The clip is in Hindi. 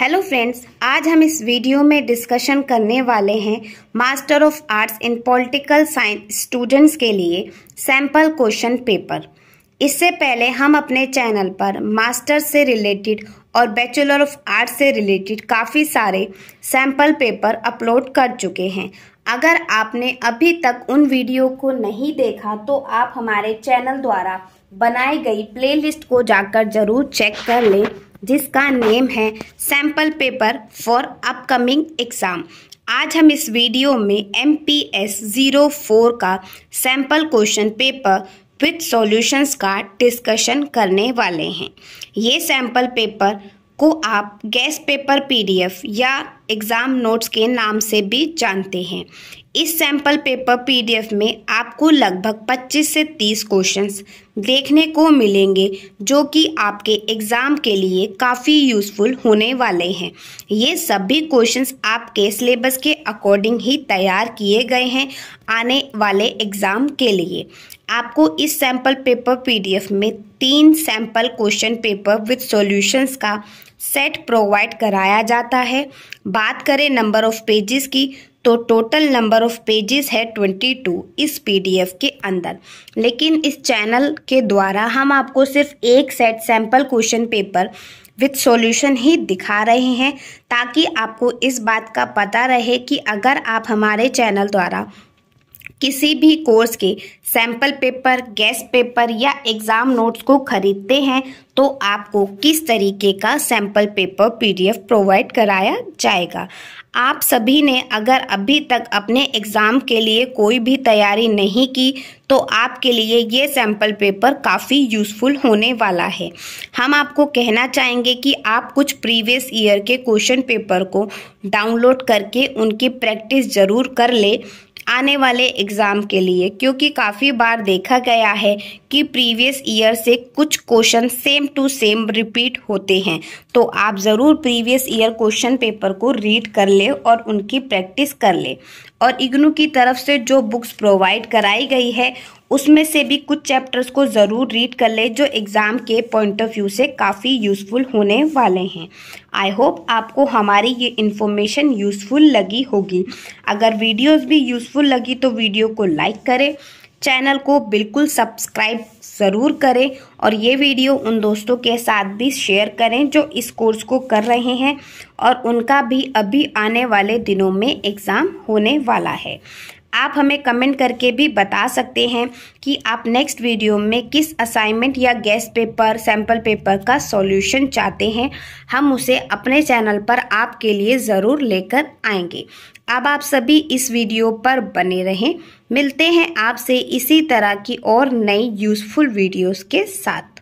हेलो फ्रेंड्स आज हम इस वीडियो में डिस्कशन करने वाले हैं master of arts in political science students के लिए सैम्पल क्वेश्चन पेपर इससे पहले हम अपने चैनल पर मास्टर से रिलेटेड और बैचलर ऑफ आर्ट्स से रिलेटेड काफ़ी सारे सैम्पल पेपर अपलोड कर चुके हैं अगर आपने अभी तक उन वीडियो को नहीं देखा तो आप हमारे चैनल द्वारा बनाई गई प्लेलिस्ट को जाकर जरूर चेक कर लें जिसका नेम है sample paper for upcoming exam आज हम इस वीडियो में M P S zero four का sample question paper with solutions का डिस्कशन करने वाले हैं ये सैम्पल पेपर को आप गैस पेपर पीडीएफ या एग्ज़ाम नोट्स के नाम से भी जानते हैं इस सैम्पल पेपर पीडीएफ में आपको लगभग 25 से 30 क्वेश्चंस देखने को मिलेंगे जो कि आपके एग्ज़ाम के लिए काफ़ी यूज़फुल होने वाले हैं ये सभी क्वेश्चंस आपके सिलेबस के अकॉर्डिंग ही तैयार किए गए हैं आने वाले एग्ज़ाम के लिए आपको इस सैम्पल पेपर पीडीएफ में तीन sample question paper with solutions का सेट प्रोवाइड कराया जाता है बात करें नंबर ऑफ पेजेस की तो टोटल नंबर ऑफ पेजेस है 22 इस पीडीएफ के अंदर लेकिन इस चैनल के द्वारा हम आपको सिर्फ एक set sample question paper with solution ही दिखा रहे हैं ताकि आपको इस बात का पता रहे कि अगर आप हमारे चैनल द्वारा किसी भी कोर्स के सैम्पल पेपर गैस पेपर या एग्ज़ाम नोट्स को खरीदते हैं तो आपको किस तरीके का सैम्पल पेपर पीडीएफ प्रोवाइड कराया जाएगा आप सभी ने अगर अभी तक अपने एग्ज़ाम के लिए कोई भी तैयारी नहीं की तो आपके लिए ये सैम्पल पेपर काफ़ी यूज़फुल होने वाला है हम आपको कहना चाहेंगे कि आप कुछ प्रीवियस ईयर के क्वेश्चन पेपर को डाउनलोड करके उनकी प्रैक्टिस ज़रूर कर ले आने वाले एग्ज़ाम के लिए क्योंकि काफ़ी बार देखा गया है कि प्रीवियस ईयर से कुछ question same to same repeat होते हैं तो आप ज़रूर प्रीवियस ईयर क्वेश्चन पेपर को रीड कर ले और उनकी प्रैक्टिस कर ले और इग्नू की तरफ से जो बुक्स प्रोवाइड कराई गई है उसमें से भी कुछ चैप्टर्स को ज़रूर रीड कर लें जो एग्ज़ाम के पॉइंट ऑफ व्यू से काफ़ी यूज़फुल होने वाले हैं आई होप आपको हमारी ये इन्फॉर्मेशन यूज़फुल लगी होगी अगर वीडियोस भी यूज़फुल लगी तो वीडियो को लाइक करें चैनल को बिल्कुल सब्सक्राइब ज़रूर करें और ये वीडियो उन दोस्तों के साथ भी शेयर करें जो इस कोर्स को कर रहे हैं और उनका भी अभी आने वाले दिनों में एग्ज़ाम होने वाला है आप हमें कमेंट करके भी बता सकते हैं कि आप नेक्स्ट वीडियो में किस असाइनमेंट या गैस पेपर सैम्पल पेपर का सॉल्यूशन चाहते हैं हम उसे अपने चैनल पर आपके लिए ज़रूर लेकर आएंगे अब आप सभी इस वीडियो पर बने रहें मिलते हैं आपसे इसी तरह की और नई यूज़फुल वीडियोस के साथ